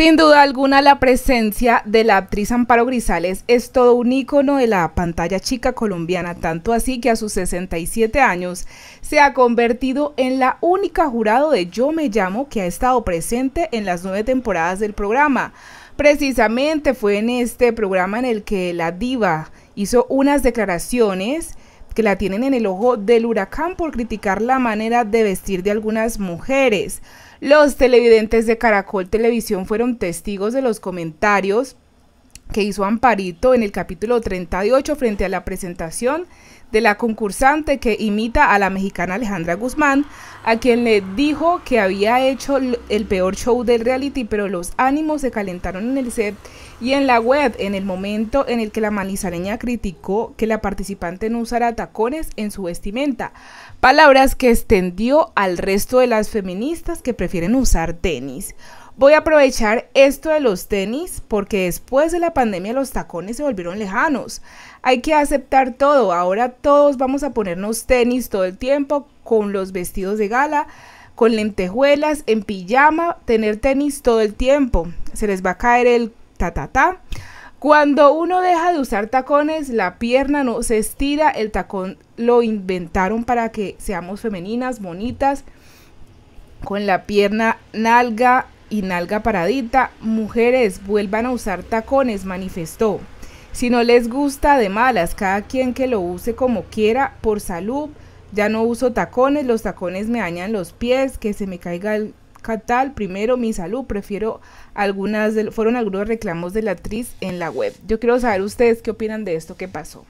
Sin duda alguna, la presencia de la actriz Amparo Grisales es todo un ícono de la pantalla chica colombiana, tanto así que a sus 67 años se ha convertido en la única jurado de Yo Me Llamo que ha estado presente en las nueve temporadas del programa. Precisamente fue en este programa en el que la diva hizo unas declaraciones que la tienen en el ojo del huracán por criticar la manera de vestir de algunas mujeres. Los televidentes de Caracol Televisión fueron testigos de los comentarios que hizo Amparito en el capítulo 38 frente a la presentación de la concursante que imita a la mexicana Alejandra Guzmán, a quien le dijo que había hecho el peor show del reality, pero los ánimos se calentaron en el set y en la web en el momento en el que la malizareña criticó que la participante no usara tacones en su vestimenta, palabras que extendió al resto de las feministas que prefieren usar tenis. Voy a aprovechar esto de los tenis porque después de la pandemia los tacones se volvieron lejanos. Hay que aceptar todo. Ahora todos vamos a ponernos tenis todo el tiempo con los vestidos de gala, con lentejuelas, en pijama, tener tenis todo el tiempo. Se les va a caer el ta ta ta. Cuando uno deja de usar tacones, la pierna no se estira, el tacón lo inventaron para que seamos femeninas, bonitas, con la pierna nalga y nalga paradita, mujeres vuelvan a usar tacones, manifestó. Si no les gusta de malas, cada quien que lo use como quiera, por salud, ya no uso tacones, los tacones me dañan los pies, que se me caiga el catal, primero mi salud, prefiero algunas, fueron algunos reclamos de la actriz en la web. Yo quiero saber ustedes qué opinan de esto que pasó.